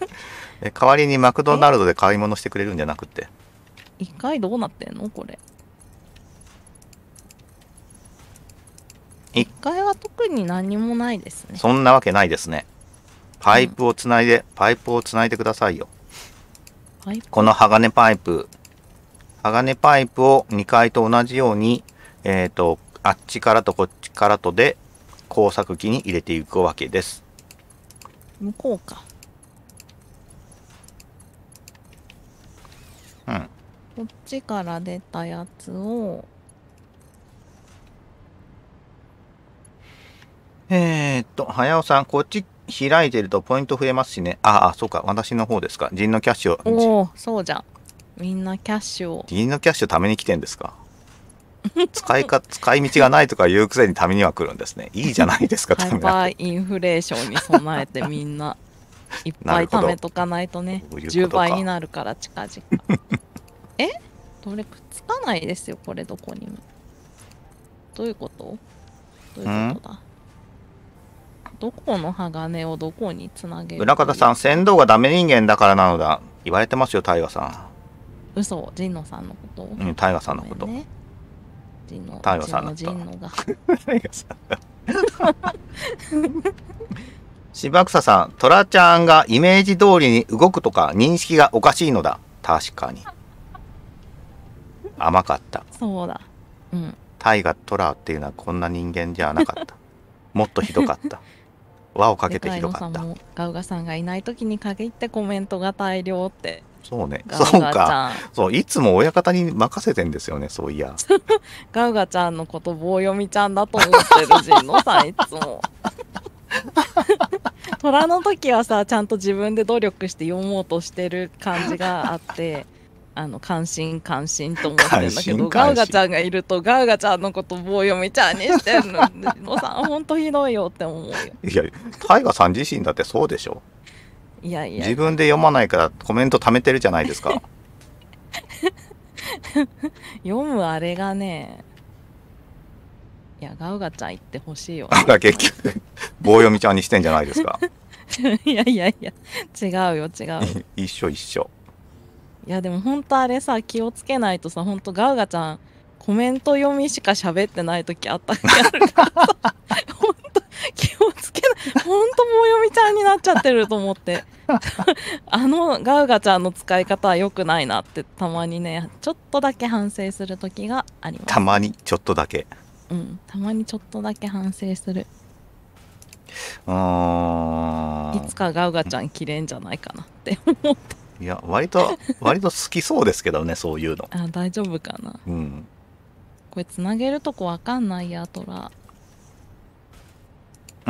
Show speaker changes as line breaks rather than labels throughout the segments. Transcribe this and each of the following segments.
え代わりにマクドナルドで買い物してくれるんじゃなくて
一回どうなってんのこれ一回は特に何もないです
ねそんなわけないですねパイプをつないで、うん、パイプをつないでくださいよこの鋼パイプ鋼パイプを2階と同じようにえっ、ー、とあっちからとこっちからとで工作機に入れていくわけです
向こうかうん、こっちから出たやつを
えー、っと早尾さんこっち開いてるとポイント増えますしねああそうか私の方ですか陣のキャッシュを
おおそうじゃん。みんなキャッシュを
陣のキャッシュために来てんですか使いか 使い道がないとか言うくせにためには来るんですねいいじゃないですかたイパ
インフレーションに備えてみんな
いっぱい貯めとか
ないとねうと10倍になるから近々 えどれくっつかないですよこれどこにもどういうことどういうことだどこの鋼をどこにつなげる裏方さ
ん船頭がダメ人間だからなのだ言われてますよ大河さ
ん嘘神野さんのことうん
大河さんのこと神野、ね、さんのこ
と神野が大河 さ
ん 芝草さん、トラちゃんがイメージ通りに動くとか認識がおかしいのだ。確かに。甘かった。
そうだ。うん。
タイがトラっていうのはこんな人間じゃなかった。もっとひどかった。輪をかけてひどか
った。ガウガさんがいない時に限ってコメントが大量って。
そうね。そうか。そう、いつも親方に任せてんですよね、そういや。
ガウガちゃんのこと棒読みちゃんだと思ってる人のさん、いつも。虎の時はさちゃんと自分で努力して読もうとしてる感じがあって あの関心関心と思ってんだけどガウガちゃんがいるとガウガちゃんのこと棒読みちゃんにしてるの野さんほんとひどいよって思うよ
いや大ガさん自身だってそうでしょいやいや自分で読まないからコメント貯めてるじゃないですか
読むあれがねいやガウガちゃん言ってほしいよ、ね、
結局棒読みちゃんにしてんじゃないですか
いやいやいや違うよ違う
一緒一緒
いやでもほんとあれさ気をつけないとさほんとガウガちゃんコメント読みしか喋ってない時あったあるからんと 気をつけない本当もう読みちゃんになっちゃってると思ってあのガウガちゃんの使い方は良くないなってたまにねちょっとだけ反省する時があ
りますたまにちょっとだけう
んたまにちょっとだけ反省する
あいつ
かガウガちゃんきれんじゃないかなって
思っていや割と割と好きそうですけどねそういうの
あ大丈夫かなうんこれつなげるとこわかんないやトラ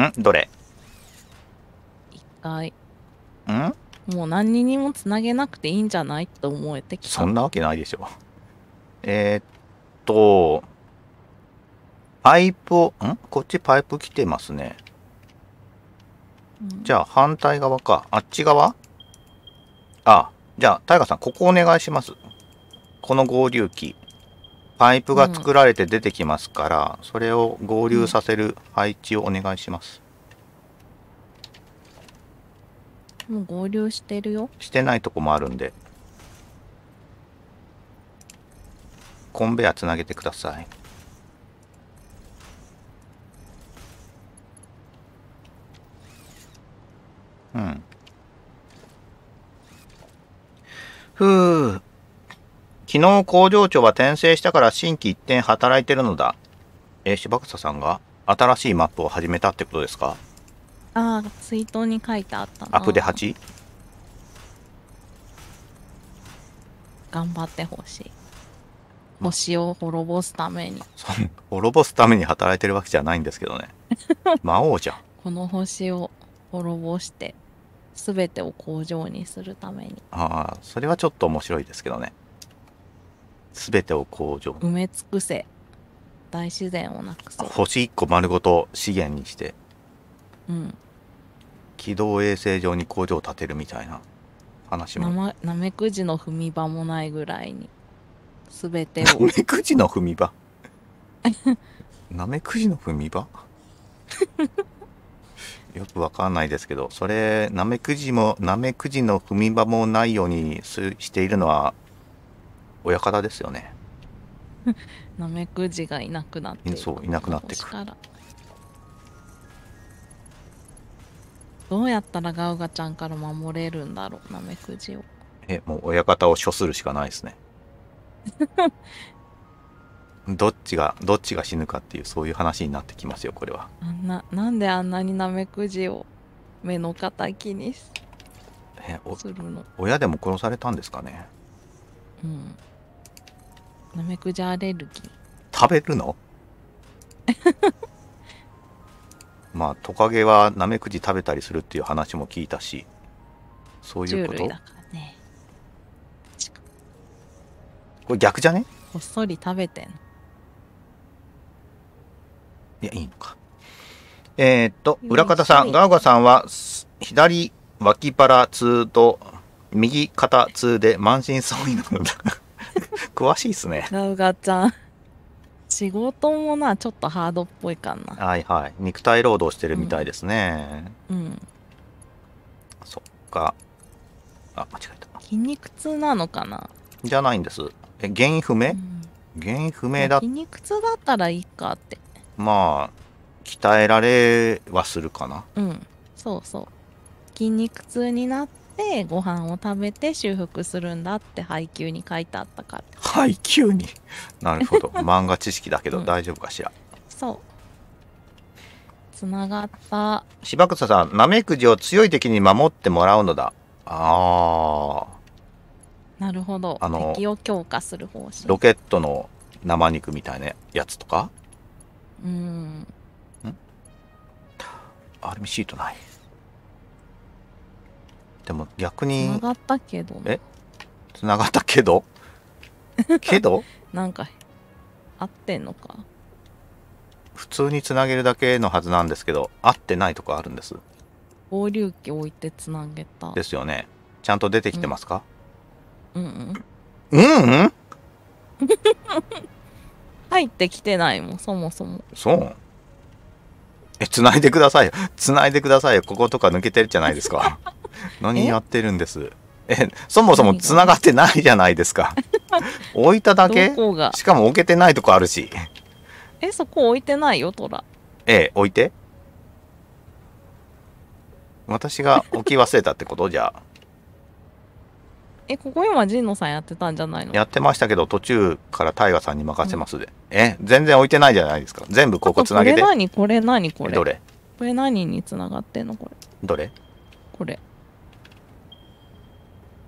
んどれ一回
ん
もう何にもつなげなくていいんじゃないって思えてきたそんなわけ
ないでしょえー、っとパイプをんこっちパイプ来てますねじゃあ反対側か。あっち側あ、じゃあ、タイガさん、ここお願いします。この合流器。パイプが作られて出てきますから、うん、それを合流させる配置をお願いします。
もう合流してるよ。
してないとこもあるんで。コンベヤつなげてください。うん。ふう。昨日工場長は転生したから新規一転働いてるのだ。えー、柴草さんが新しいマップを始めたってことですか
ああ、水筒に書いてあったアプデ 8? 頑張ってほしい。星を滅ぼすために。
滅ぼすために働いてるわけじゃないんですけどね。魔王じゃん。
この星を滅ぼして全てを工場にするために
ああそれはちょっと面白いですけどね全てを工場埋
め尽くせ大自然をなく
す。星1個丸ごと資源にしてうん軌道衛星上に工場を建てるみたいな話も
な,、なめくじの踏み場もないぐらいに全てをなめくじ
の踏み場なめくじの踏み場 よくわかんないですけど、それ、ナメクジも、ナメクジの踏み場もないようにすしているのは、親方ですよね。
ナメクジがいなくなっ
てそう、いなくなってく
る。どうやったらガウガちゃんから守れるんだろう、ナメクジを。
え、もう親方を処するしかないですね。どっちがどっちが死ぬかっていうそういう話になってきますよこれは
あんななんであんなにナメクジを目の敵にするの
親でも殺されたんですかねうん
ナメクジアレルギー
食べるの まあトカゲはナメクジ食べたりするっていう話も聞いたしそういうこと、ね、これ逆じゃね
こっそり食べてんの
いや、いいのか。えー、っと、裏方さん、ガーガさんは、左脇腹痛と、右肩痛で満身創痍なのだ。詳しいっすね。
ガーガちゃん。仕事もな、ちょっとハードっぽいかな。
はいはい。肉体労働してるみたいですね。うん、うん、そっか。あ、間違え
た。筋肉痛なのかな
じゃないんです。え、原因不明、うん、原因不明だ筋
肉痛だったらいいかって
まあ鍛えられはするかな
うんそうそう筋肉痛になってご飯を食べて修復するんだって配給に書いてあったから配給に
なるほど 漫画知識だけど大丈夫かしら、
うん、そうつながった
芝草さんなめくじを強い敵に守ってもらうのだあ
あなるほどあの敵を強化する方針ロ
ケットの生肉みたいなやつとか
うん。ん
アルミシートない。でも逆に。繋が
ったけど。
え繋がったけど
けどなんか、合ってんのか。
普通につなげるだけのはずなんですけど、合ってないとこあるんです。
合流器置いてつなげ
た。ですよね。ちゃんと出てきてますか、うん、うんうん。うんうん
入ってきてないもんそもそも
そうえ繋いでくださいよ繋いでくださいよこことか抜けてるじゃないですか 何やってるんですえそもそも繋がってないじゃないですか 置いただけしかも置けてないとこあるし
えそこ置いてないよト
ラええ置いて私が置き忘れたってことじゃあ
えここ今神野さんやってたんじゃないの
やってましたけど途中から大我さんに任せますで、うん、え全然置いてないじゃないですか全部ここつなげてこれ
何これ何これどれこれ何につながってんのこれどれこれ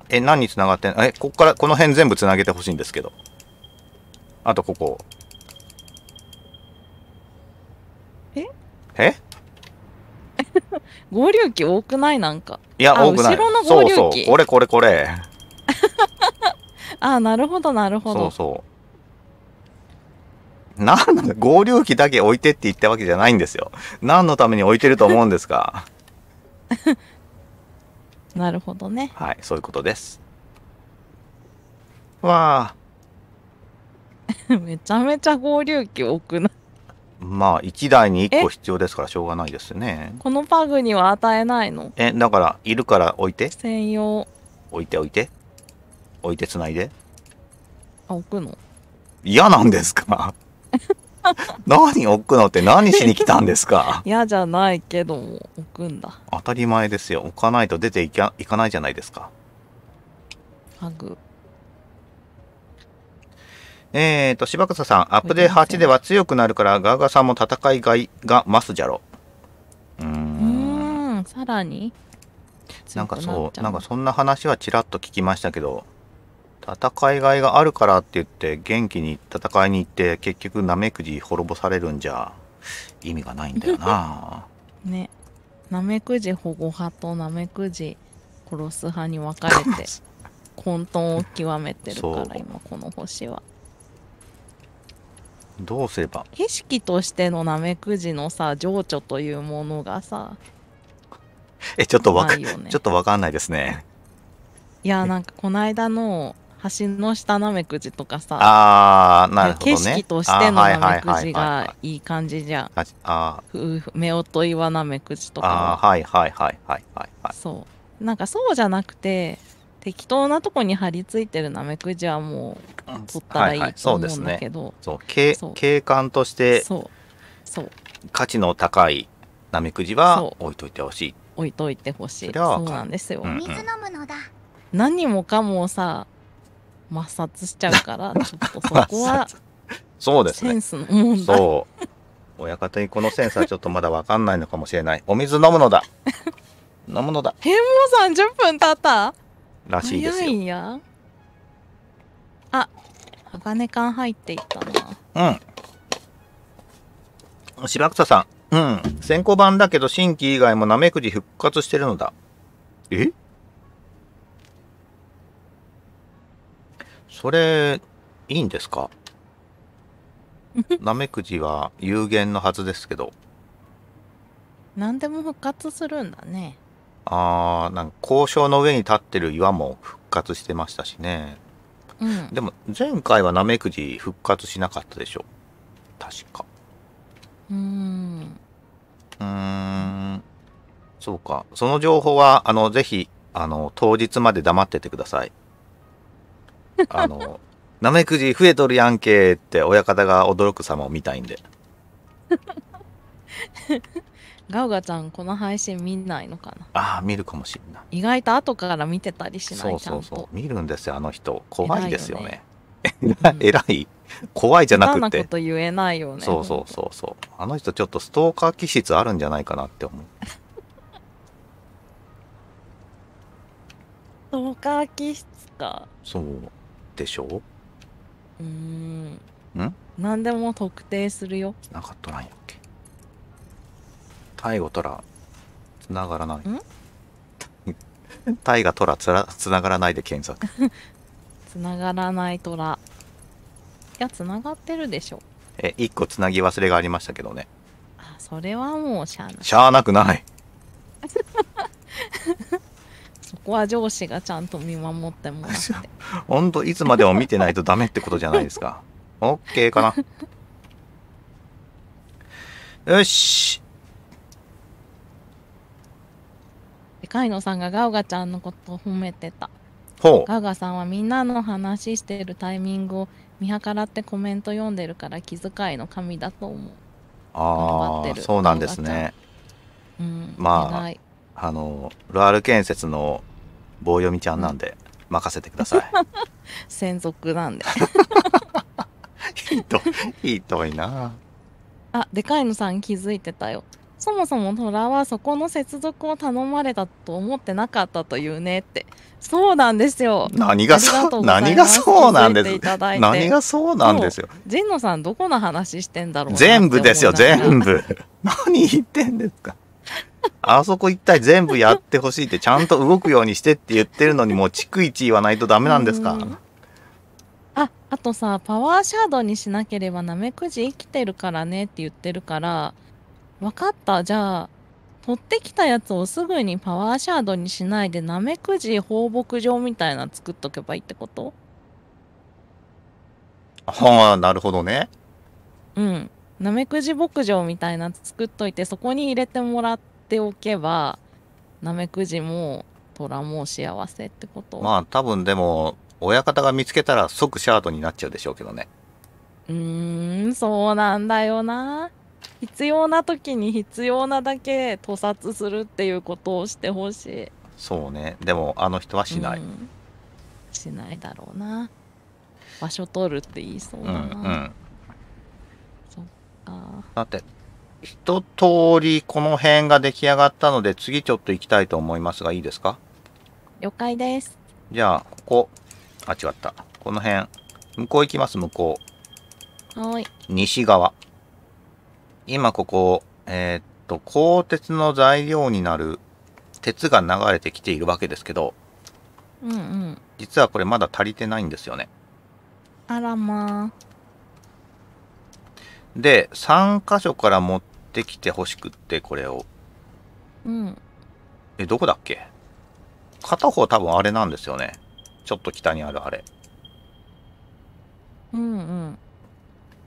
え何につながってんのえここからこの辺全部つなげてほしいんですけどあとここええ
合流機多くないなんか
いや多くない後ろの合流機そうそうこれこれこれ
ああ、なるほど、なるほど。そう
そう。なんだ、合流機だけ置いてって言ったわけじゃないんですよ。何のために置いてると思うんですか
なるほどね。
はい、そういうことです。
わあ。めちゃめちゃ
合流機多くないまあ1台に1個必要ですからしょうがないですね
このパグには与えないの
えだからいるから置いて専用置いて置いて置いてつないであ置くの嫌なんですか 何置くのって何しに来たんですか
嫌じゃないけど置くんだ
当たり前ですよ置かないと出ていかいかないじゃないですかハグえーと柴草さんアップデート8では強くなるからガガさんも戦いがいが増すじゃろうん
うんさらに
なんかそうなんかそんな話はちらっと聞きましたけど戦いがいがあるからって言って元気に戦いに行って結局ナメクジ滅ぼされるんじゃ意味がないんだよな
ねナメクジ保護派とナメクジ殺す派に分かれて 混沌を極めてるから今この星は
どうすれば景
色としてのナメクジのさ情緒というものがさ
えちょっとわか、ね、ちょっとわかんないですね
いやなんかこの間の橋の下なめくじとかさ
あなるほど、ね、景色としてのなめくじが
いい感じじゃん
あ夫婦岩なめくじとかあはいはいはいはいはいはいそ
うなんかそうじゃなくて適当なとこに張り付いてるなめくじはもう取ったらいいと思うんだけど、はいはい、
そう、ね、景観として価値の高いなめくじは置いといてほしい
置いといてほしいそうなんですよ、うんうん、水飲むのだ何もかもさ摩擦しちゃうから ちょっとそこは
そうですねセンスの問題そう親方にこのセンスはちょっとまだわかんないのかもしれないお水飲むのだ 飲むのだえも
う30分経った
らしいですよ
いやあ鋼缶入っていった
なうん白草さんうん先行版だけど新規以外もナメクジ復活してるのだえそれ、いいんですか ナメクジは有限のはずですけど。
何でも復活するんだね。
ああ、なんか交渉の上に立ってる岩も復活してましたしね。うん、でも前回はナメクジ復活しなかったでしょ確かう
ん
うんそうかその情報はあのぜひあの当日まで黙っててくださいあの、なめくじ増えとるやんけって親方が驚く様を見たいんで。
ガウガちゃんこの配信見ないのかな
ああ見るかもしれな
い意外と後から見てたりしないそうそうそ
う見るんですよあの人怖いですよね偉い、ね、い、怖いじゃなくてこ
と言えないよねそうそ
うそうそうあの人ちょっとストーカー気質あるんじゃないかなって思う ス
トーカー気質
かそうでしょ
うーんん何でも特定するよなかったないっけ
タイゴトつながらないんイがトらつながらないで検索
つな がらないトラいやつながってるでしょ
え一個つなぎ忘れがありましたけどね
あそれはもうしゃあな
しゃあなくない
そこは上司がちゃんと見守ってもらって
本当いつまでも見てないとダメってことじゃないですか OK かなよし
でカイさんがガオガちゃんのことを褒めてたほうガオガさんはみんなの話してるタイミングを見計らってコメント読んでるから気遣いの神だと思う
ああそうなんですねうんまああのロアール建設の棒読みちゃんなんで任せてください
専属なんで
ひどひどいな
あでかいのさん気づいてたよそもそも虎はそこの接続を頼まれたと思ってなかったというねってそうなんですよ何がそう何がそうなんです何がそうなんですよ神野さんどこの話してんだろう全部ですよ全
部何言ってんですかあそこ一体全部やってほしいってちゃんと動くようにしてって言ってるのにもう逐一言わないとダメなんですか、
ああとさパワーシャードにしなければナメクジ生きてるからねって言ってるから分かったじゃあ取ってきたやつをすぐにパワーシャードにしないでナメクジ放牧場みたいな作っとけばいいってこと
はあなるほどね
うんなめくじ牧場みたいな作っといてそこに入れてもらっておけばなめくじも虎も幸せってことま
あ多分でも親方が見つけたら即シャートになっちゃうでしょうけどね
うーんそうなんだよな必要な時に必要なだけ屠殺するっていうことをしてほしい
そうねでもあの人はしない、うん、
しないだろうな場所取るって言いそうだな、うんうん
さて、一通りこの辺が出来上がったので、次ちょっと行きたいと思いますが、いいですか
了解です。
じゃあ、ここ、あ、違った。この辺、向こう行きます、向こう。はい。西側。今ここ、えー、っと、鋼鉄の材料になる鉄が流れてきているわけですけど、うんうん。実はこれまだ足りてないんですよね。
あらまあ。
で3箇所から持ってきてほしくってこれをうんえどこだっけ片方多分あれなんですよねちょっと北にあるあれ
うんうん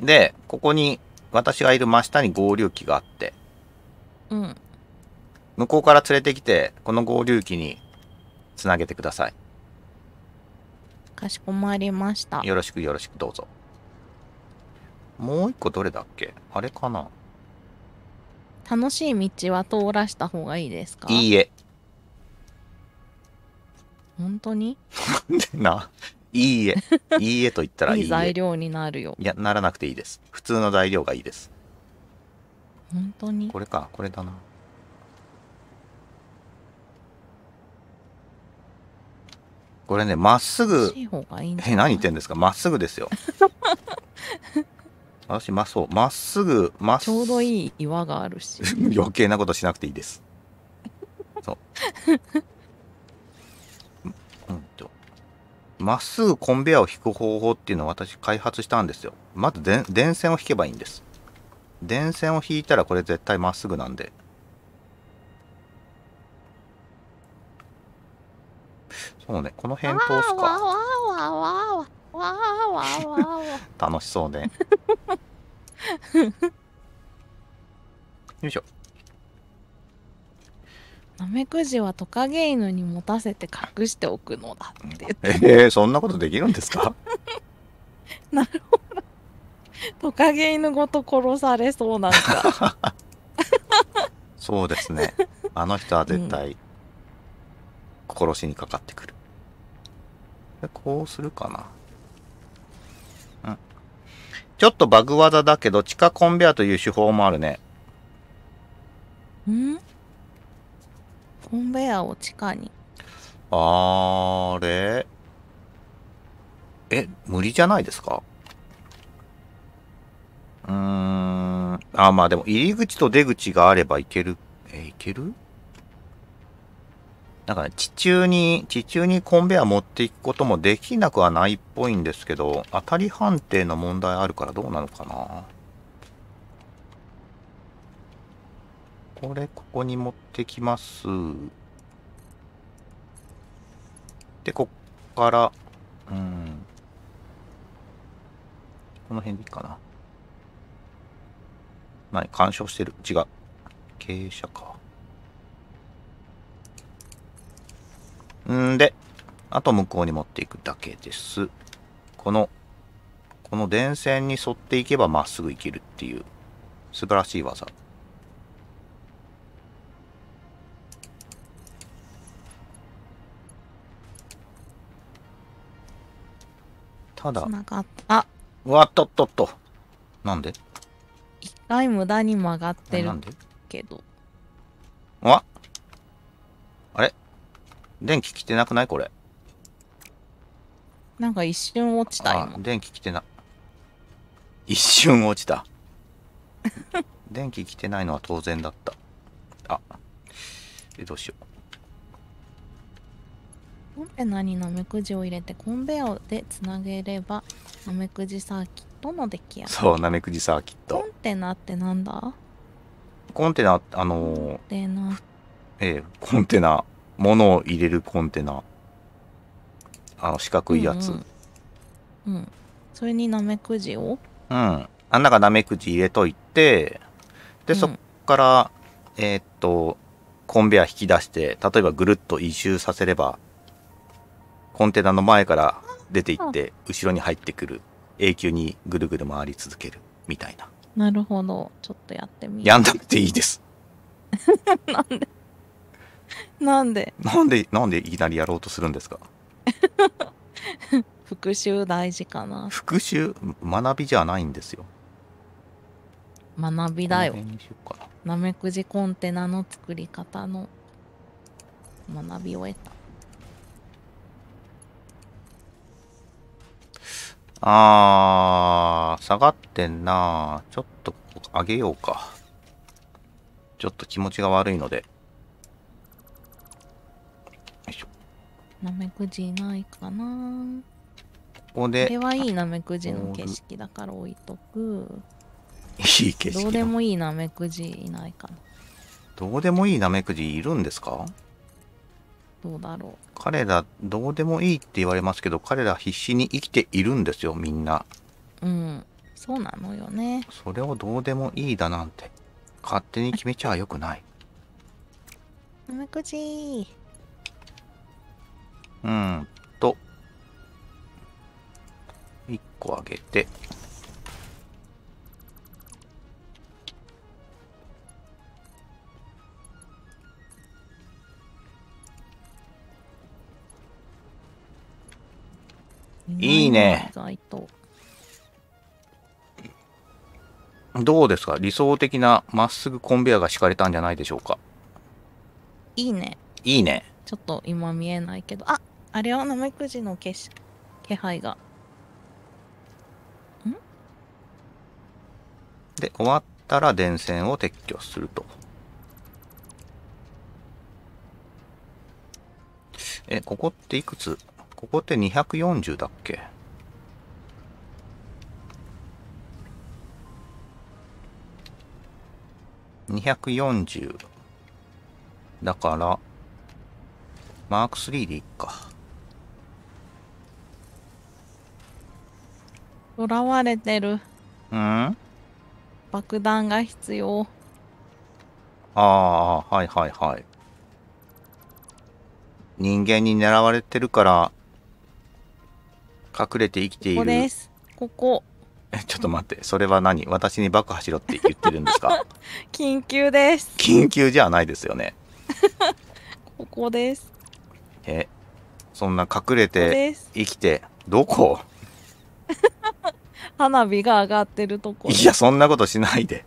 でここに私がいる真下に合流器があってうん向こうから連れてきてこの合流器につなげてください
かしこまりまし
たよろしくよろしくどうぞもう一個どれだっけあれかな
楽しい道は通らした方がいいですかいいえ。本当に
なんな。いいえ。いいえと言ったらいいいい材料
になるよ。い
や、ならなくていいです。普通の材料がいいです。
本当にこ
れか、これだな。これね、まっすぐ。え、何言ってんですかまっすぐですよ。私まっすぐまっすぐちょうどいい岩があるし 余計なことしなくていいですそう うんとまっすぐコンベアを引く方法っていうのを私開発したんですよまずで電線を引けばいいんです電線を引いたらこれ絶対まっすぐなんでそうねこの辺通すかわ
わわわわわーわーわー
わ楽しそうでよいしょ
ナメクジはトカゲ犬に持たせて隠しておくのだってって。
えー、そんなことできるんですか な
るほど。トカゲ犬ごと殺されそうなんか。
そうですねあの人は絶対殺しにかかってくる、でこうするかなちょっとバグ技だけど、地下コンベアという手法もあるね。
んコンベアを地下に。
あれえ、無理じゃないですかうーん。あ、まあでも、入り口と出口があればいける。え、いけるなんか地中に、地中にコンベア持っていくこともできなくはないっぽいんですけど、当たり判定の問題あるからどうなのかなこれ、ここに持ってきます。で、こっから、うん。この辺でいいかな。何干渉してる。違う。傾斜か。んで、あと向こうに持っていくだけです。この、この電線に沿っていけばまっすぐ行けるっていう素晴らしい技。ただ。なった。わっとっとっと。なんで
一回無駄に曲がってる
けど。ああれ電気来てなくないこれ。
なんか一瞬落ちた今。
電気来てな。一瞬落ちた。電気来てないのは当然だった。あ。え、どうしよう。
コンテナにナメクジを入れてコンベアでつなげればナメクジサーキットの出来上がりそ
うナメクジサーキット
コンテナってなんだ
コンテナあのー、コンテナええコンテナ物を入れるコンテナあの四角いやつ、うん
うん、うん、それにナメクジを
うんあんながナメクジ入れといてで、そっから、えー、っとコンベア引き出して例えばぐるっと一周させればコンテナの前から出ていって後ろに入ってくる永久にぐるぐる回り続けるみたいな
なるほどちょっとやってみようやんなく
ていいです な
んでなんでなん
でなんでいきなりやろうとするんですか
復習大事かな
復習学びじゃないんですよ
学びだよなめくじコンテナの作り方の学びを得た
あー、下がってんなちょっと上げようか。ちょっと気持ちが悪いので。
なめくじないかな
ここでこれはいいナメクジの景色
だから置いとく
いい景色どうで
もいいナメクジ
いないかなどうでもいいナメクジいるんですかどうだろう彼らどうでもいいって言われますけど彼ら必死に生きているんですよみんな
うんそうなのよね
それをどうでもいいだなんて勝手に決めちゃよくない
ナメクジ。
うんと、1個あげて、いいね。どうですか理想的なまっすぐコンベアが敷かれたんじゃないでしょうかいいね。いいね。
ちょっと今見えないけど。ああれはナメクジの気し気配が。ん
で、終わったら電線を撤去すると。え、ここっていくつここって240だっけ240だからマーク3でいっか
囚われてるうん爆弾が必要
ああはいはいはい人間に狙われてるから隠れて生きているここですここえちょっと待ってそれは何私に爆破しろって言ってるんですか
緊急です
緊急じゃないですよね
ここです
えそんな隠れて生きてどこ
花火が上がってるとこいや
そんなことしないで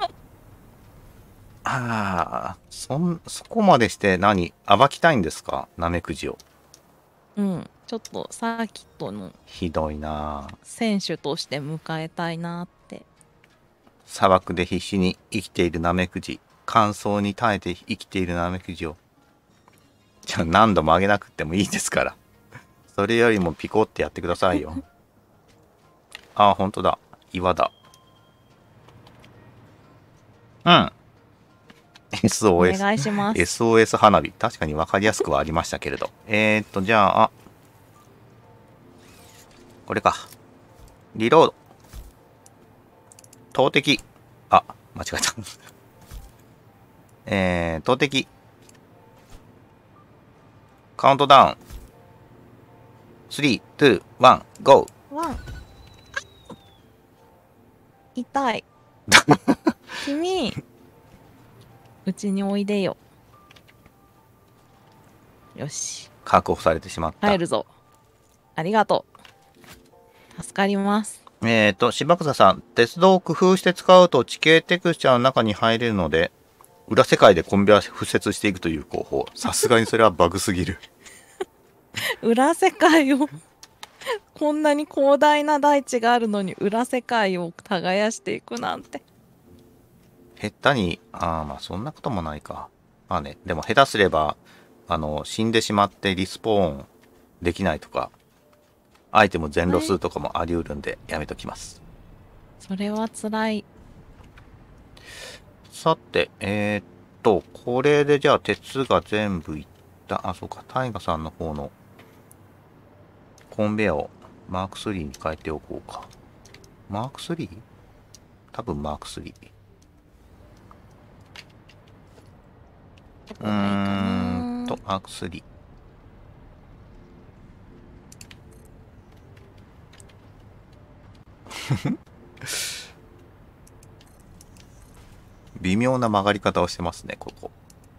ああそんそこまでして何暴きたいんですかナメクジを
うんちょっとサーキット
のひどいな
選手として迎えたいなって
砂漠で必死に生きているナメクジ乾燥に耐えて生きているナメクジをじゃあ何度もあげなくてもいいですからそれよりもピコってやってくださいよあ、本当だ。岩だ。うん。SOS。お願いします。SOS 花火。確かに分かりやすくはありましたけれど。えー、っと、じゃあ、あこれか。リロード。投擲。あ、間違えた。えー、投擲。カウントダウン。3、2、1、GO!
1痛い 君うちにおいでよ
よし確保されてしまっ
た帰るぞありがとう助かります
えっ、ー、と柴草さん鉄道を工夫して使うと地形テクスチャーの中に入れるので裏世界でコンビは敷設していくという方法さすがにそれはバグすぎる
裏世界を こんなに広大な大地があるのに裏世界を耕していくなんて
下手にああまあそんなこともないかまあねでも下手すればあの死んでしまってリスポーンできないとかアイテム全ロスとかもあり得るんでやめときます、
それはつらい
さてえー、っとこれでじゃあ鉄が全部いったあそうか大ガさんの方のコンベアをマーク3に変えておこうか。マーク 3? 多分マーク3。うーんと、マーク3。微妙な曲がり方をしてますね、ここ。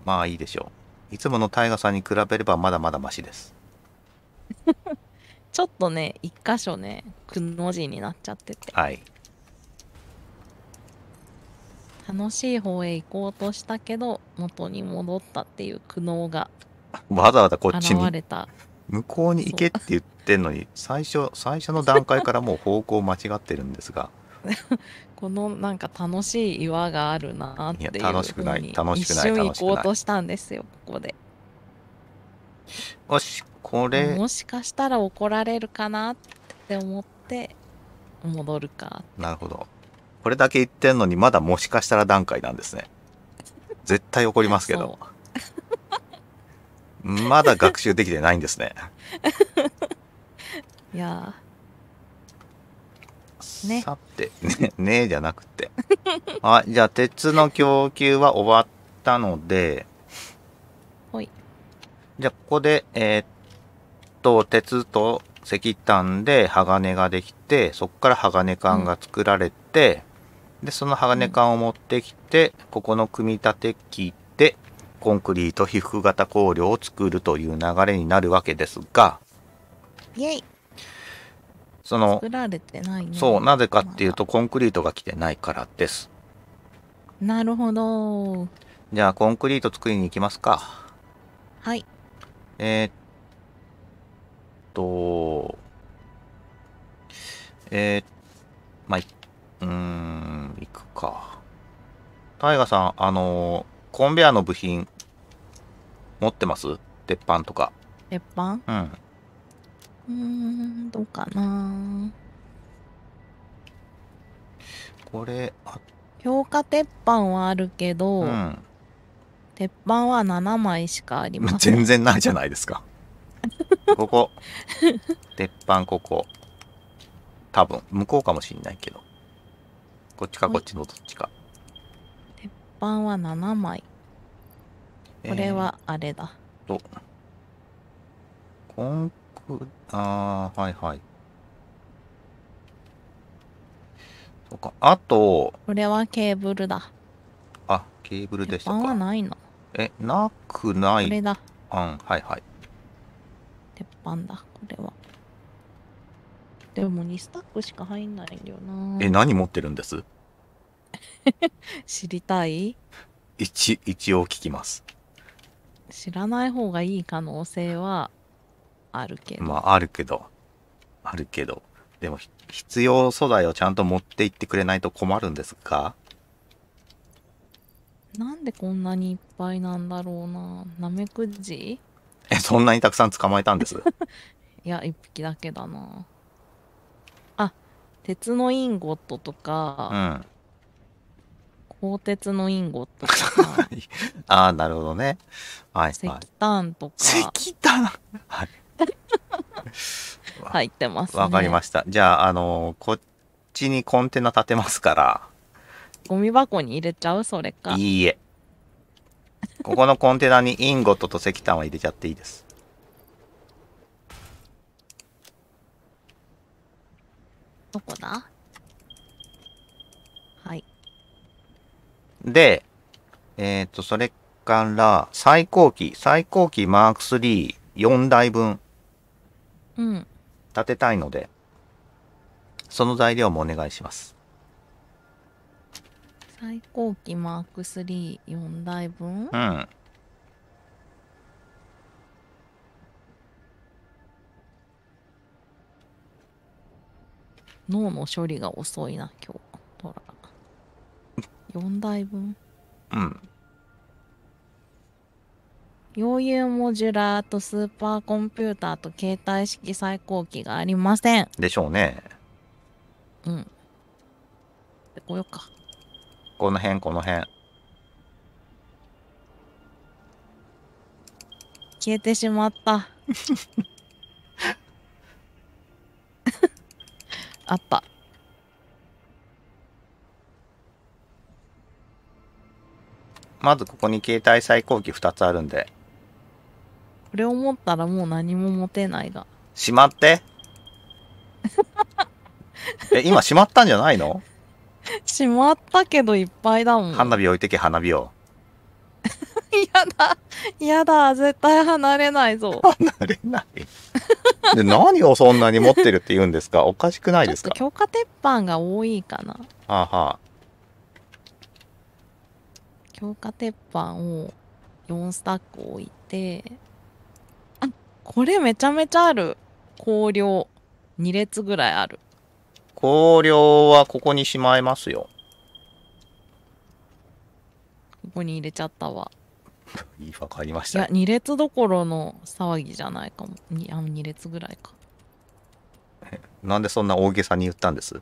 まあいいでしょう。いつものタイガさんに比べればまだまだマシです。
ちょっとね一箇所ねくの字になっちゃってて、はい、楽しい方へ行こうとしたけど元に戻ったっていう苦悩が
わざわざこっちに向こうに行けって言ってんのに最初最初の段階からもう方向間違ってるんですが
このなんか楽しい岩があるなっていう楽しくない楽しくない一瞬行こうとしたんですよここで
よしこれもし
かしたら怒られるかなって思って戻るか
なるほどこれだけ言ってんのにまだもしかしたら段階なんですね 絶対怒りますけど まだ学習できてないんですね
いや
ね、さて、ね、ねえじゃなくて。あじゃあ、鉄の供給は終わったので、はい。じゃあ、ここで、えー、っと鉄と石炭で鋼ができてそこから鋼管が作られて、うん、でその鋼管を持ってきてここの組み立て機でコンクリート被覆型香料を作るという流れになるわけですがイエイその作ら
れてない、ね、そう
なぜかっていうとコンクリートが来てないからです
なるほど
じゃあコンクリート作りに行きますかはいえー、っと、えー、まあ、うーん、行くか。タイガさん、あのー、コンベアの部品、持ってます鉄板とか。
鉄板うん。うん、どうかな
これ、あ
強化鉄板はあるけど、うん、鉄板は7枚しかありません。全然ないじゃ
ないですか。ここ鉄板ここ多分向こうかもしんないけどこっちかこっちのどっちか
鉄板は7枚これはあれだ、
えー、とコンクああはいはいそうかあと
これはケーブルだ
あケーブルでしたか鉄板はないのえなくないこれだあんはいはいパン
だこれはでも2スタックしか入んないんだよなえ何
持ってるんです
知りたい
一一応聞きます
知らない方がいい可能性は
あるけどまああるけどあるけどでも必要素材をちゃんと持っていってくれないと困るんですか
なんでこんなにいっぱいなんだろうなナメクジ
え、そんなにたくさん捕まえたんです
いや、一匹だけだな。あ、鉄のインゴットとか、うん、鋼鉄のインゴットとか。
ああ、なるほどね。はい、石炭
とか。石炭はい。入ってますわ、かりました。
じゃあ、あのー、こっちにコンテナ立てますから。
ゴミ箱に入れちゃうそれ
か。いいえ。ここのコンテナにインゴットと石炭は入れちゃっていいです。
どこだはい。
で、えっ、ー、と、それから最高機、最高機マーク3、4台分。うん。立てたいので、その材料もお願いします。
最高機マーク34台分うん脳の処理が遅いな今日トラ4台分うん余裕モジュラーとスーパーコンピューターと携帯式最高機がありません
でしょうね
うんでこよか
この辺、この辺。
消えてしまった。あった。
まずここに携帯最高機2つあるんで。
これを持ったらもう何も持てないが。
しまって。え、今しまったんじゃないの
しまったけどいっぱいだもん。花
火置いてけ、花火を。
嫌 だ、嫌だ、絶対離れないぞ。離れな
い。で、何をそんなに持ってるって言うんですか おかしくないですか強化
鉄板が多いかな。はあ、はあ、強化鉄板を4スタック置いて、あ、これめちゃめちゃある。香料2列ぐらいある。
香料はここにしまいますよ。
ここに入れちゃったわ。
いいわかりました。いや、
2列どころの騒ぎじゃないかも。にあの2列ぐらいか。
なんでそんな大げさに言ったんです香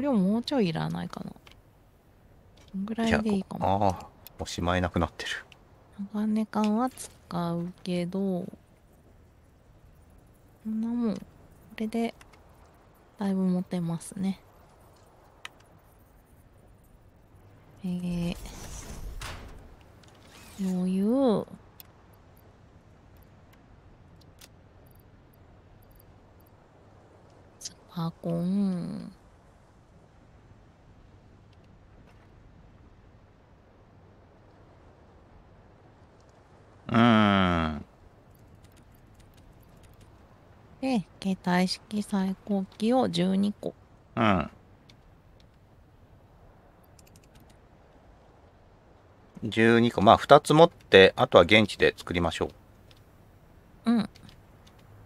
料 もうちょいいらないかな。こんぐらいでいいか
も。ああ、おしまいなくなってる。
長根缶は使うけど。こんなもんこれでだいぶ持てますねえー、余裕スパコン
うん
で携帯式最高機を12個
うん12個まあ2つ持ってあとは現地で作りましょううん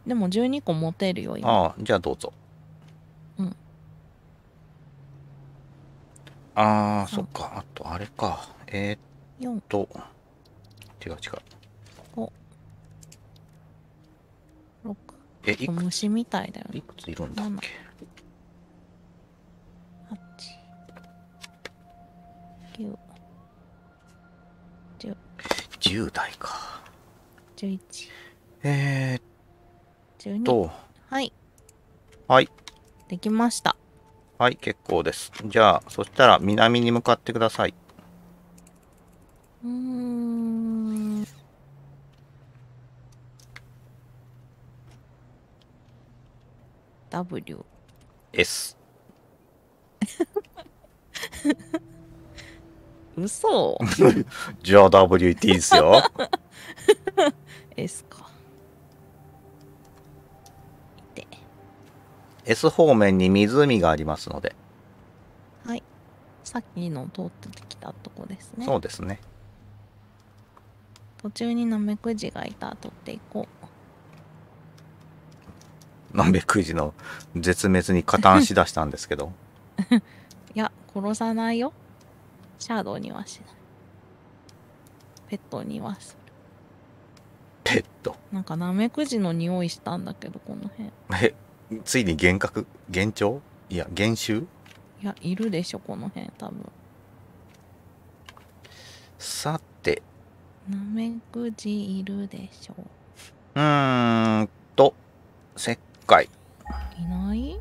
でも12個持てるよ今
ああじゃあどうぞうんあー、そっかあとあれかえー、っと違う違うえ、いく虫
みたいだよね。いくついるんだっけ ?8、9、10。
10代か。11。え
ーっと。はい。はい。できました。
はい、結構です。じゃあ、そしたら南に向かってください。うん。
W。S。嘘
じゃあ W 言っていいですよ。S か。で。S 方面に湖がありますので。
はい。さっきの通ってきたとこですね。そうですね。途中にナメクジがいた取っていこう。
南米クイの絶滅に加担しだしたんですけど
いや殺さないよシャドウにはしないペットにはするペットなんかナメクジの匂いしたんだけどこの
辺えついに幻覚幻聴いや幻臭
いやいるでしょこの辺多分
さて
ナメクジいるでしょう
うんとせっ回
いない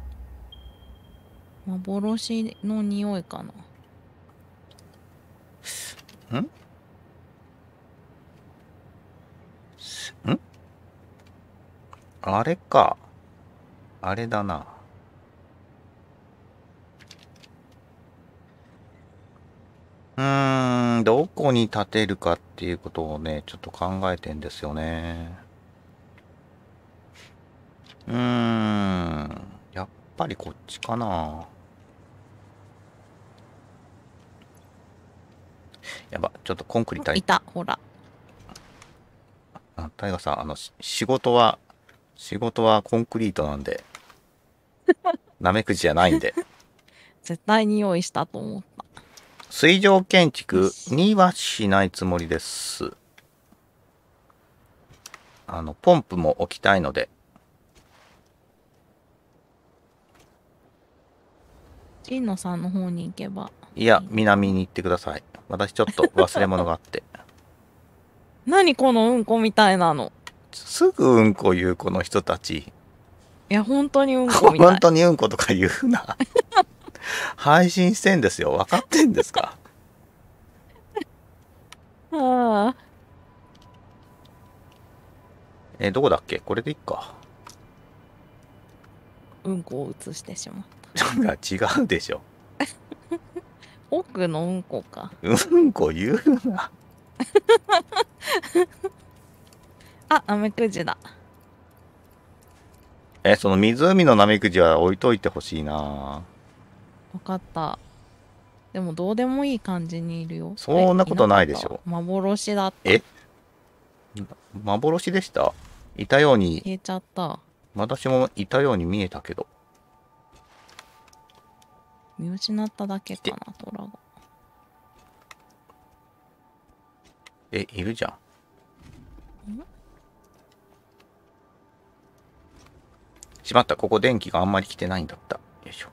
幻の匂いかな。
んんあれか。あれだな。うーん、どこに建てるかっていうことをね、ちょっと考えてんですよね。うんやっぱりこっちかなやばちょっとコンクリートいたほらあタイガさんあの仕事は仕事はコンクリートなんでなめくじじゃないんで
絶対に用意したと思った
水上建築にはしないつもりですあのポンプも置きたいので
神野さんの方に行けば
いや南に行ってください私ちょっと忘れ物があって
何このうんこみたいなの
すぐうんこ言うこの人たちい
や本当にうんこみたい 本
当にうんことか言うな 配信してんですよ分かってんですか
ああ
えどこだっけこれでいっか
うんこを移してしまた
なんか違うでしょ
奥のうんこか
うんこ言う
な あナメクジだ
えその湖のナメクジは置いといてほしいな
分かったでもどうでもいい感じにいるよそんなことないでしょ幻だった
え幻でしたいたように
消えちゃった
私もいたように見えたけど
見失っただけかな虎が
えいるじゃんんしまったここ電気があんまり来てないんだったよいしょ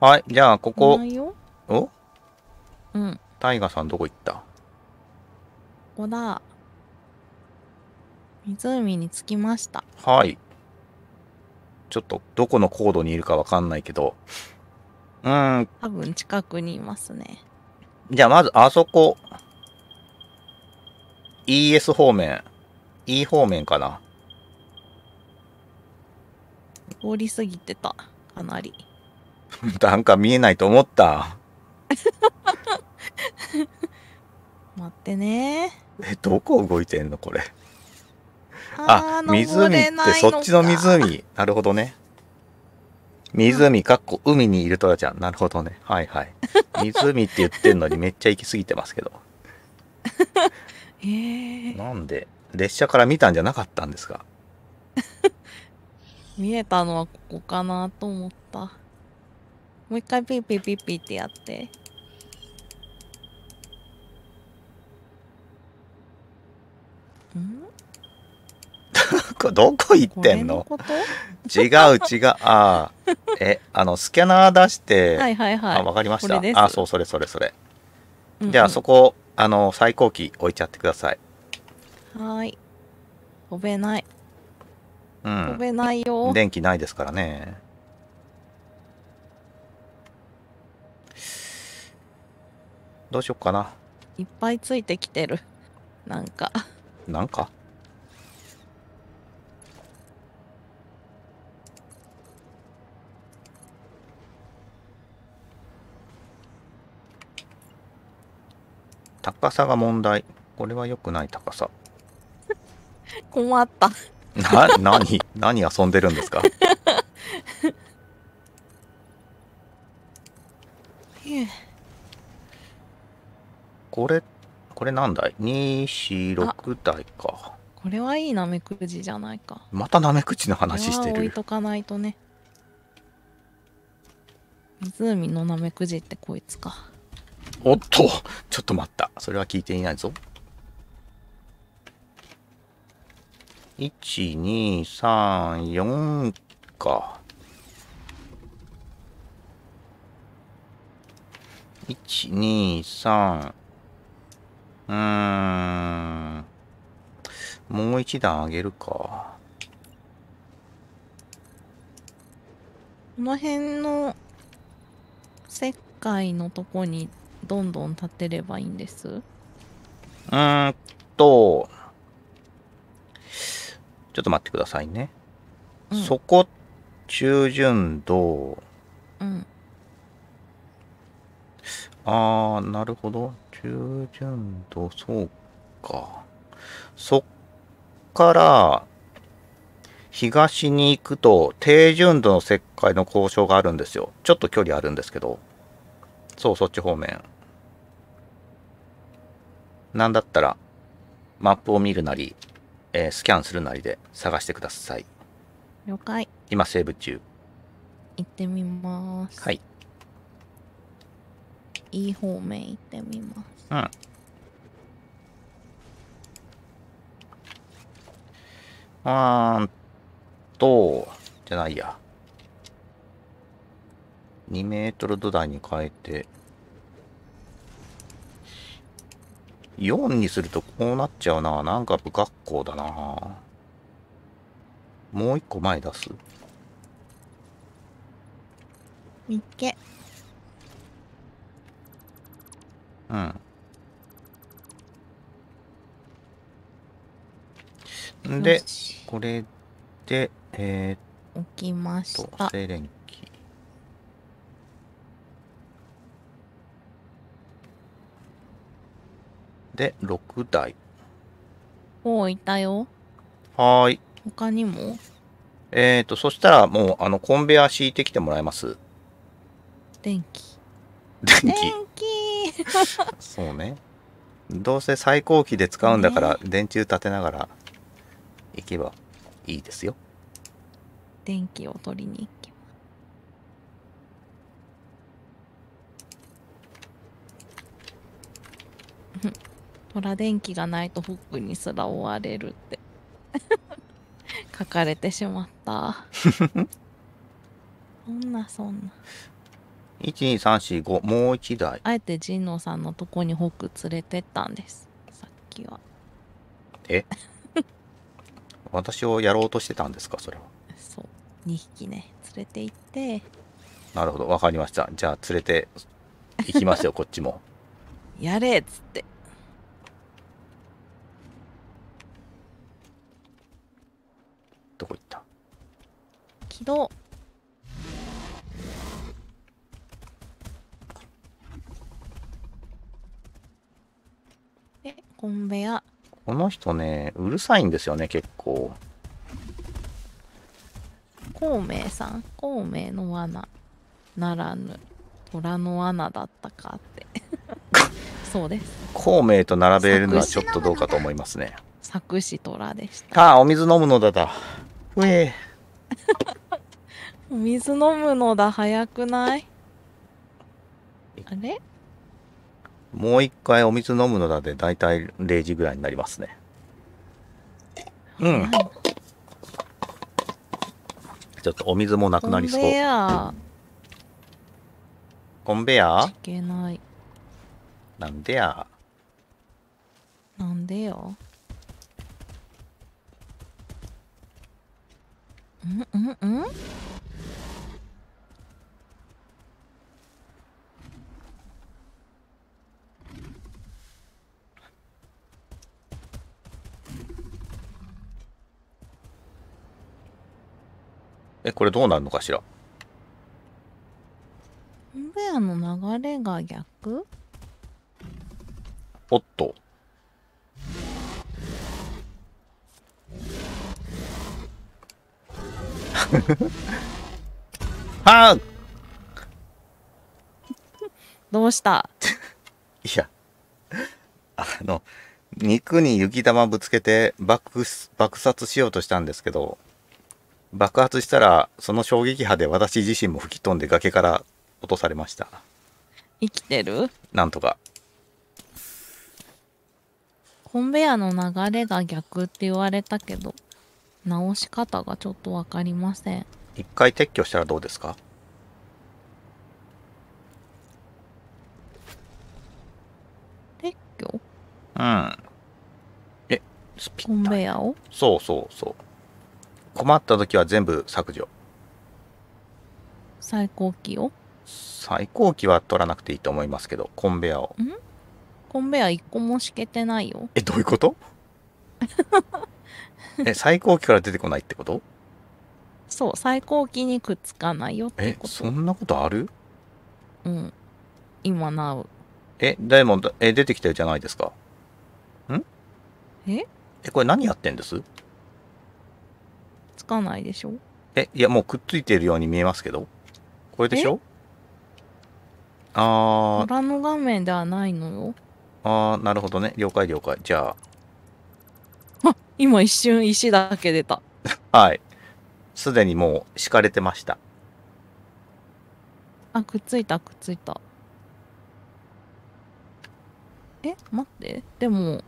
はいじゃあここおうんタイガさんどこ行ったこ
こだ湖に着きました
はいちょっとどこの高度にいるかわかんないけどうん。
多分近くにいますね。
じゃあまず、あそこ。ES 方面。E 方面かな。
通り過ぎてた。
かなり。なんか見えないと思った。
待ってね。え、
どこ動いてんのこれ。あ、湖ってそっちの湖。なるほどね。湖かっこ海にいるトラちゃんなるほどねはいはい 湖って言ってんのにめっちゃ行き過ぎてますけど
え
え。なんで列車から見たんじゃなかったんですか
見えたのはここかなと思ったもう一回ピーピーピーピーってやって
こ、どこ行ってんの違う違う。ああ。え、あの、スキャナー出して。はいはいはい。あ、わかりました。あ、そう、それそれそれ。うんうん、じゃあ、そこ、あの、最高機置いちゃってください。
はい。飛べない。
うん。飛べないよ。電気ないですからね。どうしよっかな。
いっぱいついてきてる。なんか。
なんか高さが問題これは良くない高さ困ったな何何遊んでるんですかこれこれ何台 ?246 台か
これはいいなめくじじゃないか
またなめくじの話してる置い
とかないとね湖のなめくじってこいつか
おっと、ちょっと待った。それは聞いていないぞ。1、2、3、4か。1、2、3。うーん。もう一段上げるか。
この辺の石灰のとこにどんどん立てればいいんです
うんとちょっと待ってくださいね、うん、そこ中旬道うんああなるほど中旬道そうかそっから東に行くと低純度の石灰の交渉があるんですよちょっと距離あるんですけどそうそっち方面なんだったら、マップを見るなり、えー、スキャンするなりで探してください。了解。今、セーブ中。
行ってみます。はい。いい方面行ってみます。
うん。あーんと、じゃないや。2メートル土台に変えて、4にするとこうなっちゃうな。なんか不格好だな。もう一個前出す。見っけ。うん。で、これで、えー、置きました。セレンで6台
おおいたよはーい他にも
えっ、ー、とそしたらもうあのコンベア敷いてきてもらいます電気電
気
そうねどうせ最高機で使うんだから、ね、電柱立てながら行けばいいですよ電気を取りに
虎電気がないとホックにすら追われるって 書かれてしまった そんなそんな
12345もう1台あ
えて神野さんのとこにホック連れてったんですさっきは
え 私をやろうとしてたんですかそれはそう
2匹ね連れて行って
なるほどわかりましたじゃあ連れて行きますよこっちも
やれっつって起コンベヤ
この人ねうるさいんですよね結構
孔明さん孔明の罠ならぬ虎の罠だったかって そうです
孔明と並べるのはちょっとどうかと思いますね
作詞虎でし
たああお水飲むのだだふえ
水飲むのだ早くないあれ
もう一回お水飲むのだで大体0時ぐらいになりますねうんちょっとお水もなくなりそうコンベヤーコンベヤーけないなんでや
なんでようんうんうん
え、これどうなるのかしらコン
ベアの流れが逆
おっと。はあどうした いや、あの、肉に雪玉ぶつけて爆爆殺しようとしたんですけど、爆発したらその衝撃波で私自身も吹き飛んで崖から落とされました生きてるなんとか
コンベヤの流れが逆って言われたけど直し方がちょっと分かりません
一回撤去したらどうですか撤去うんえスピ
ッコンベヤを
そうそうそう困った時は全部削除
最高機を
最高機は取らなくていいと思いますけどコンベアを
コンベア一個も敷けてない
よえどういうこと え最高機から出てこないってこと
そう最高機にくっつかないよってことえそ
んなことあるうん
今なう
えでもえ出てきるじゃないですかんええこれ何やってんです
つかないでしょ
えいやもうくっついてるように見えますけどこれでしょああ。裏
の画面ではないのよ
ああなるほどね了解了解じゃ
ああ今一瞬石だけ出た
はいすでにもう敷かれてました
あくっついたくっついたえ待ってでも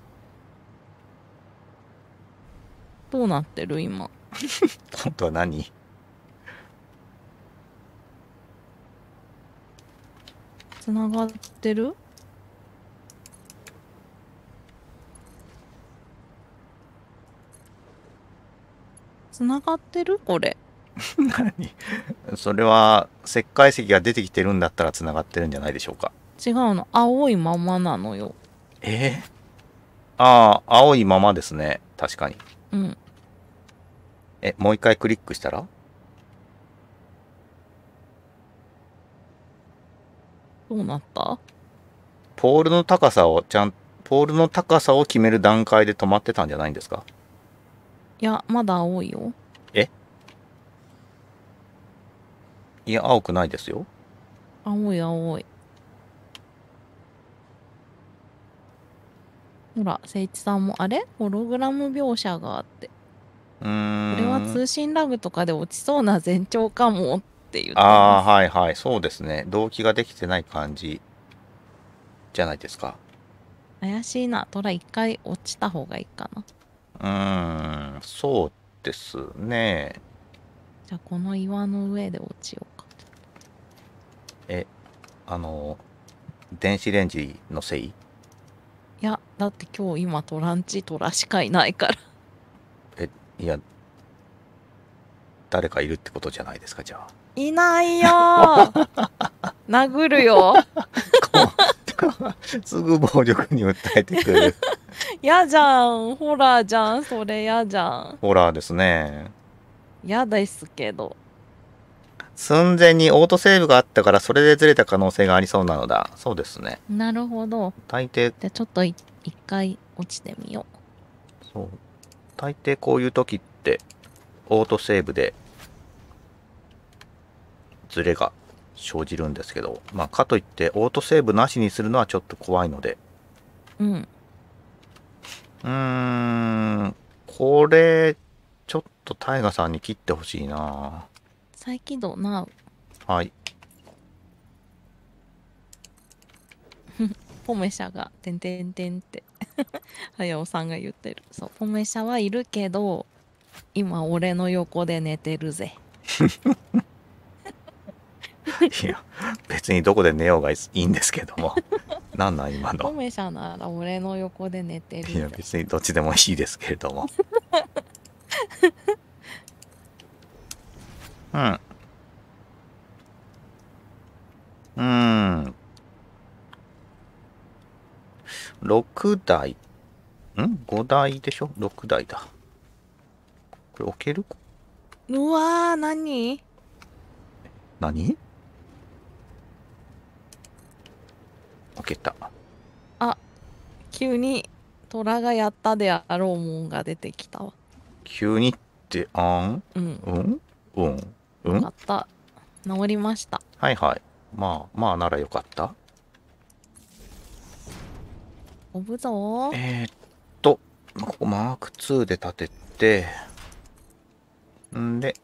どうなってる今
本当は何
つながってるつながってるこれ
何それは石灰石が出てきてるんだったらつながってるんじゃないでしょうか
違うの青いままなのよ
えー、ああ青いままですね確かにうんえ、もう一回クリックしたら
どうなった
ポールの高さをちゃんポールの高さを決める段階で止まってたんじゃないんですか
いやまだ青いよ
えいや青くないですよ
青い青いほら誠一さんもあれホログラム描写があって
これは通
信ラグとかで落ちそうな前兆かもって言ってああ
はいはいそうですね動機ができてない感じじゃないですか
怪しいなトラ一回落ちた方がいいか
なうんそうですね
じゃあこの岩の上で落ちようか
えあの電子レンジのせいい
やだって今日今トランチトラしかいないから
いや誰かいるってことじゃないですかじゃあ
いないよ 殴るよ
すぐ暴力に訴えてくる
嫌 じゃんホラーじゃんそれ嫌じゃん
ホラーですね
嫌ですけど
寸前にオートセーブがあったからそれでずれた可能性がありそうなのだそうですね
なるほど
大抵じゃちょっと一
回落ちてみよ
うそう大抵こういう時ってオートセーブでズレが生じるんですけど、まあ、かといってオートセーブなしにするのはちょっと怖いのでうんうんこれちょっと大我さんに切ってほしいな
再起動なはいフ ポメシャが「てんてんてん」ってはやおさんが言ってるそうポメシャはいるけど今俺の横で寝てるぜ いや
別にどこで寝ようがいいんですけども なんなん今のポ
メシャなら俺の横で寝てるいや
別にどっちでもいいですけれどもうんうん6台。ん ?5 台でしょ ?6 台だ。これ置ける
うわー、何
何置けた。
あ、急に虎がやったであろうもんが出てきたわ。
急にってあんうんうんうんうんやっ
た。治りました。
はいはい。まあまあならよかった。
ぶぞ
えー、っと、ここマーク2で立てて、んで、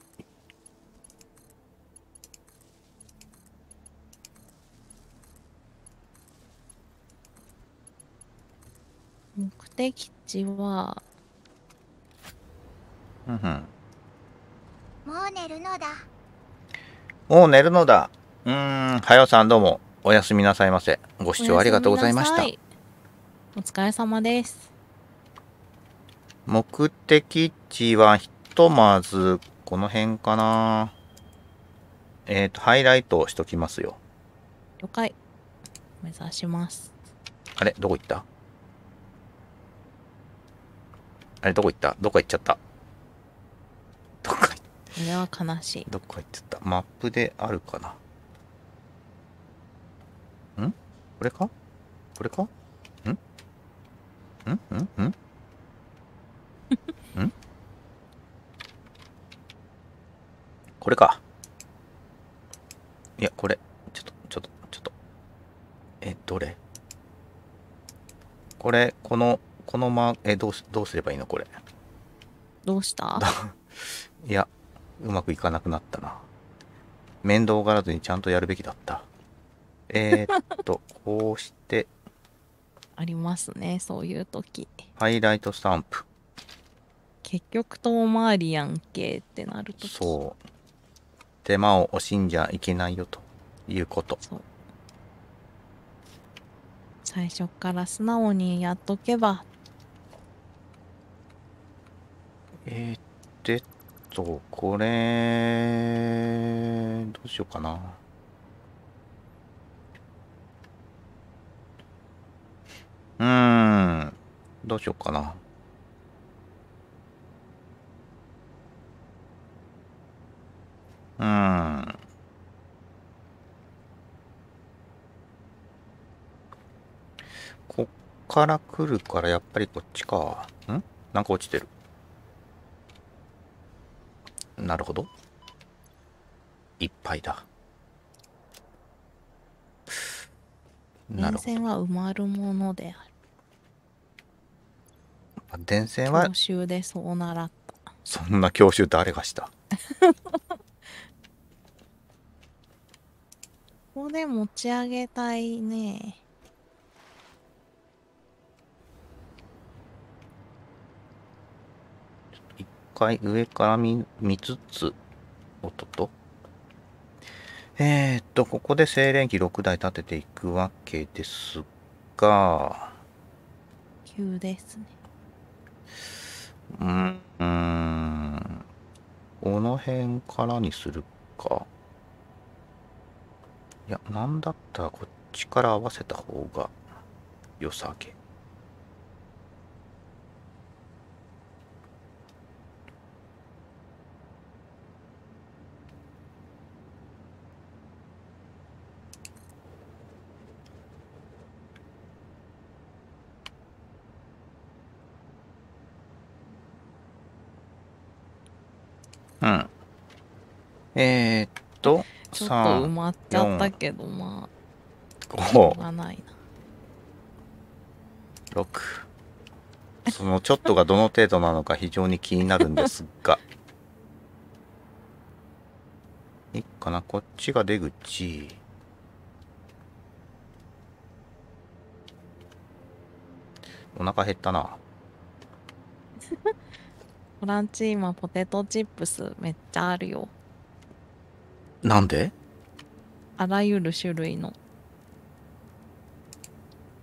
目
的地は、うんん。もう寝るのだ。
もう寝るのだ。うん、はよさんどうも。おやすみなさいませ。ご視聴ありがとうございまし
た。お疲れ様です。
目的地はひとまず、この辺かな。えっ、ー、と、ハイライトをしときますよ。
了解。目指します。
あれどこ行ったあれどこ行ったどこ行っちゃった
どこ行ったこれは悲しい。ど
こ行っちゃったマップであるかなんこれかこれかんんんんこれか。いや、これ。ちょっと、ちょっと、ちょっと。え、どれこれ、この、このま、え、どうどうすればいいのこれ。どうしたいや、うまくいかなくなったな。面倒がらずにちゃんとやるべきだった。えー、っと、こうして、
ありますねそういう時
ハイライトスタンプ
結局遠回りやんけってなると
そう手間を惜しんじゃいけないよということ
最初から素直にやっとけば
えー、っとこれどうしようかなうーん。どうしようかな。うん。こっから来るから、やっぱりこっちか。んなんか落ちてる。なるほど。いっぱいだ。な
るほど。は埋まるものである。電線は教習でそう習った
そんな教習誰がした
ここで持ち上げたいね
一回上から見見つつ音とえー、っとここで静電気6台立てていくわけですが
急ですね
うん、ん。この辺からにするか。いや、なんだったらこっちから合わせた方が良さげ。うん。えー、っと、ちょっと埋まっちゃった
けど、まあ。5。がない
な。6。そのちょっとがどの程度なのか非常に気になるんですが。いいかなこっちが出口。お腹減ったな。
ボランチ今ポテトチップスめっちゃあるよなんであらゆる種類の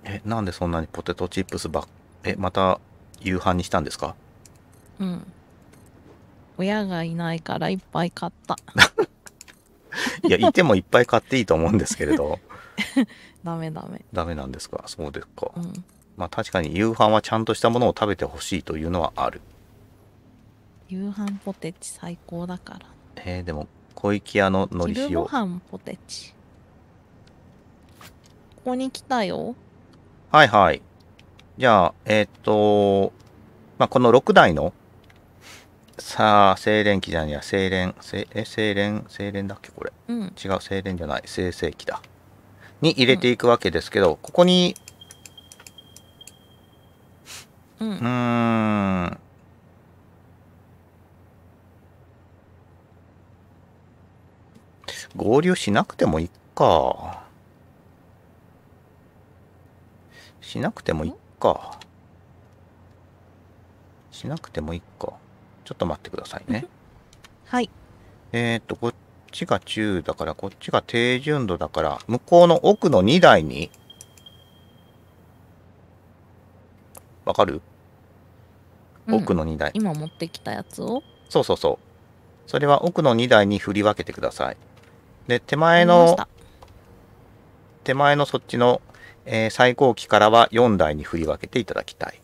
えなんでそんなにポテトチップスばっえまた夕飯にしたんですか
うん親がいないからいっぱい買った
いやいてもいっぱい買っていいと思うんですけれど
ダメダメ
ダメなんですかそうですか、うん、まあ確かに夕飯はちゃんとしたものを食べてほしいというのはある
夕飯ポテチ最高だから
えー、でも小池屋ののり塩昼ご
飯ポテチここに来たよ
はいはいじゃあえっ、ー、とまあこの6台のさあ精錬期じゃんや精錬精え精錬精錬だっけこれ、うん、違う精錬じゃない精製器だに入れていくわけですけど、うん、ここにうんうん合流しなくてもいっか。しなくてもいっか。しなくてもいっか。ちょっと待ってくださいね。はい。えっ、と、こっちが中だから、こっちが低純度だから、向こうの奥の2台に、わかる、うん、奥の2台。
今持ってきたやつを
そうそうそう。それは奥の2台に振り分けてください。で手前の手前のそっちの、えー、最高機からは4台に振り分けていただきたい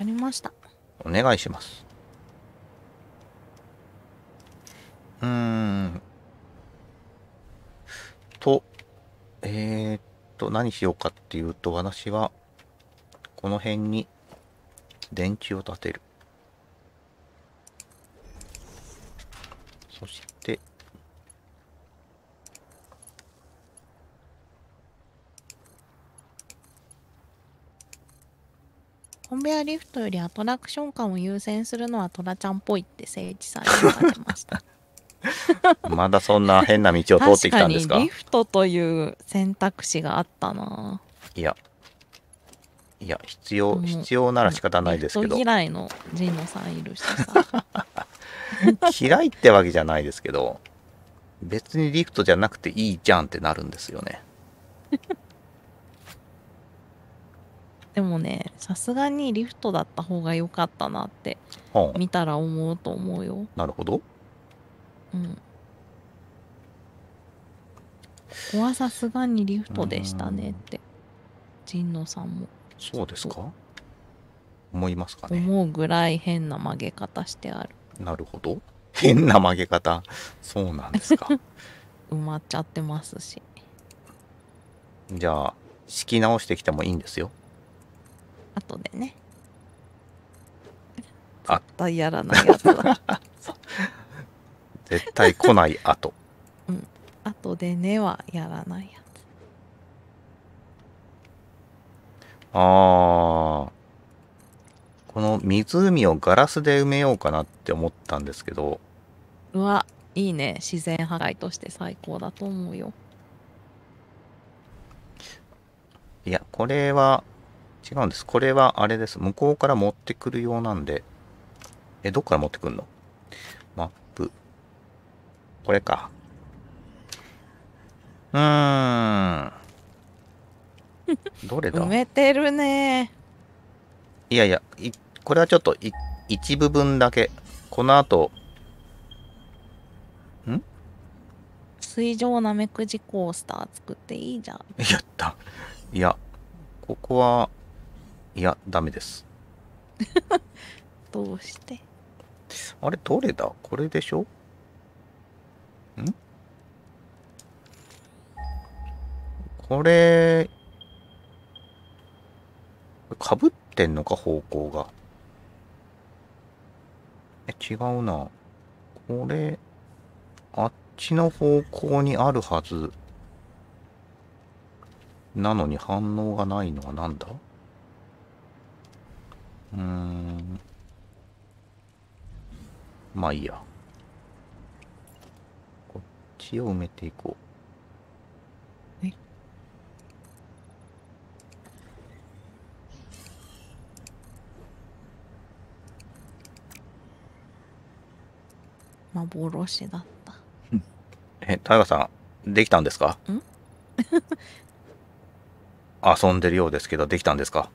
ありましたお願いしますうんとえー、っと何しようかっていうと私はこの辺に電柱を立てるそして
コンベアリフトよりアトラクション感を優先するのはトラちゃんっぽいって誠一さんに言われました
まだそんな変な道を通ってきたんですか確かにリ
フトという選択肢があったな
いやいや必要必要なら仕方ないですけど、嫌いの
神野さんいるしさ
嫌いってわけじゃないですけど別にリフトじゃなくていいじゃんってなるんですよね
でもねさすがにリフトだった方が良かったなって、見たら思うと思うよ、なるほどうん、ここはさすがにリフトでしたねって神野さんも
そうですか思いますかね
思うぐらい変な曲げ方してある
なるほど変な曲げ方そうなんで
すか 埋まっちゃってますし
じゃあ敷き直してきてもいいんですよ
後でね絶対やらないやつは
絶対来ない後 う
ん後でねはやらないやつ
ああこの湖をガラスで埋めようかなって思ったんですけど
うわいいね自然破壊として最高だと思うよ
いやこれは違うんです。これはあれです。向こうから持ってくる用なんで。え、どっから持ってくんのマップ。これか。うーん。どれだ埋め
てるね
いやいやい、これはちょっとい一部分だけ。この後、ん
水上なめくじコースター作っていいじゃ
ん。やった。いや、ここはいやダメです
どうして
あれどれだこれでしょんこれかぶってんのか方向がえ違うなこれあっちの方向にあるはずなのに反応がないのは何だうん。まあいいや。こっちを埋めていこう。
幻だった。
え、タイガさん、できたんですか 遊んでるようですけど、できたんですか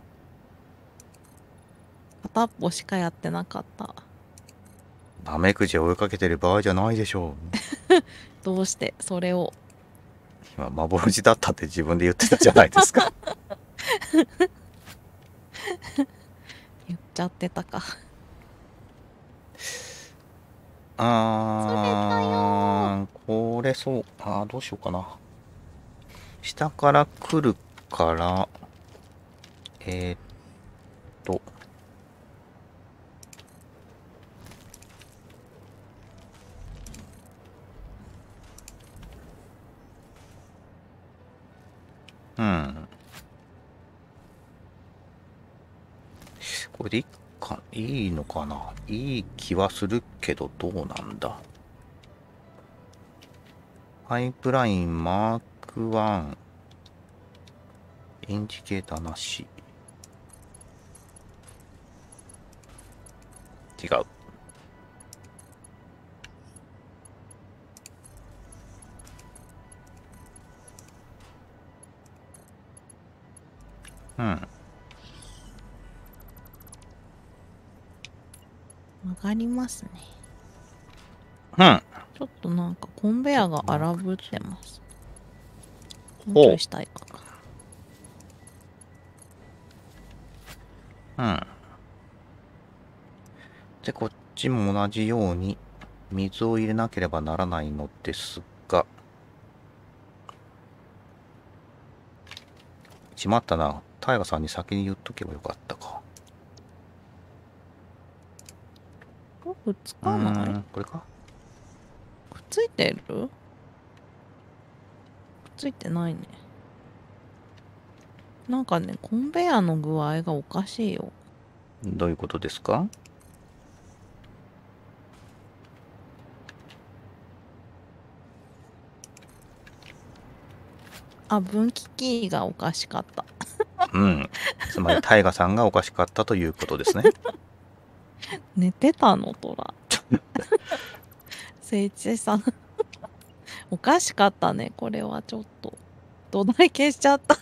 片っぽしかやってなかった
ナメくじを追いかけてる場合じゃないでしょう
どうしてそれを
今幻だったって自分で言ってたじゃないです
か 言っちゃってたか
あーこれそうあどうしようかな下から来るからえー、っとうんこれでいいかいいのかないい気はするけどどうなんだパイプラインマーク1インジケーターなし違ううん。
曲がりますね。うん。ちょっとなんかコンベヤが荒ぶってます。もうちょいした
いかな。うん。で、こっちも同じように水を入れなければならないのですが。しまったな。平さんに先に言っとけばよかったかっつかないこれか
くっついてるくっついてないねなんかねコンベヤーの具合がおかしいよ
どういうことですか
あ分岐キーがおかしかった
うん。つまり、タイガさんがおかしかったということですね。
寝てたの、トラ。誠一さん。おかしかったね、これはちょっと。土台消しちゃった。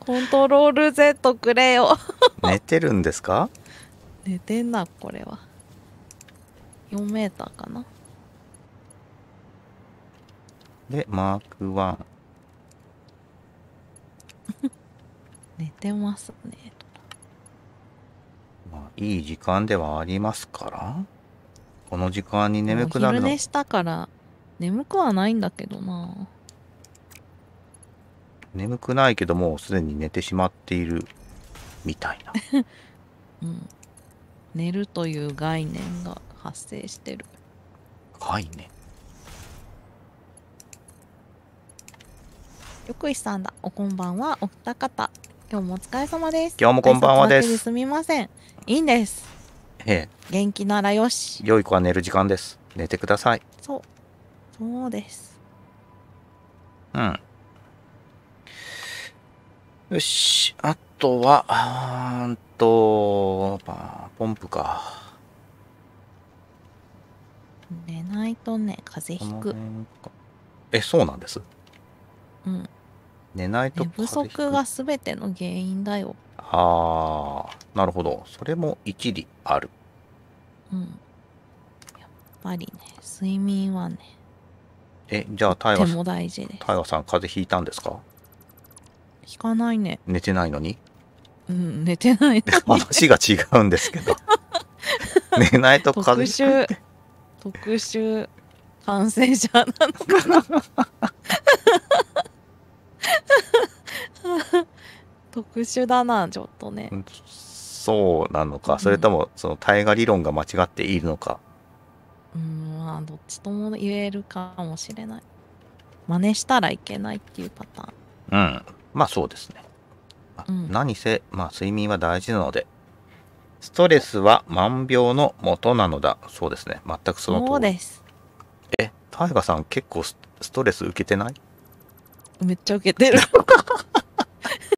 コントロール Z くれよ。
寝てるんですか
寝てんな、これは。4メーターかな。
で、マーク1。
寝てますね
まあいい時間ではありますからこの時間に眠くなるの昼寝し
たから眠くはないんだけどな
眠くないけどもうすでに寝てしまっている
みたいな、うん、寝るという概念が発生してる概念くいさんだ。おこんばんは。お二方。今日もお疲れ様です。今日もこんばんはです。すみません。いいんです。ええ。元気ならよし。
良い子は寝る時間です。寝てください。
そう。そうです。
うん。よし。あとは、あーんと、ポンプか。
寝ないとね、風邪ひく。
え、そうなんですうん、寝ないと寝不足
が全ての原因だよ
ああなるほどそれも一理ある
うんやっぱりね睡眠はね
えじゃあ大も大事で大河さん風邪ひいたんですか
ひかないね
寝てないのに
うん寝てない、ね、
話が違うんですけど 寝ないと風邪
特殊特殊感染者なのかな 特殊だなちょっとね
そうなのか、うん、それともその大河理論が間違っているのか
うんまあどっちとも言えるかもしれない真似したらいけないっていうパター
ンうんまあそうですね、まうん、何せまあ睡眠は大事なのでストレスは万病の元なのだそうですね全くその通りそうですえ大河さん結構ストレス受けてない
めっちゃ受けてる